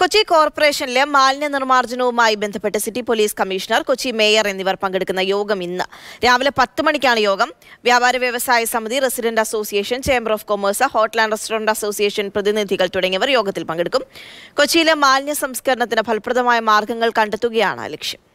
കൊച്ചി കോർപ്പറേഷനിലെ മാലിന്യ നിർമ്മാർജ്ജനവുമായി ബന്ധപ്പെട്ട് city police commissioner Kochi mayor എന്നിവർ പങ്കെടുക്കുന്ന യോഗം ഇന്ന് രാവിലെ പത്ത് മണിക്കാണ് യോഗം വ്യാപാര വ്യവസായ സമിതി resident association chamber of commerce hotel and restaurant association പ്രതിനിധികൾ തുടങ്ങിയവർ യോഗത്തിൽ പങ്കെടുക്കും കൊച്ചിയിലെ മാലിന്യ സംസ്കരണത്തിന് ഫലപ്രദമായ മാർഗങ്ങൾ കണ്ടെത്തുകയാണ് ലക്ഷ്യം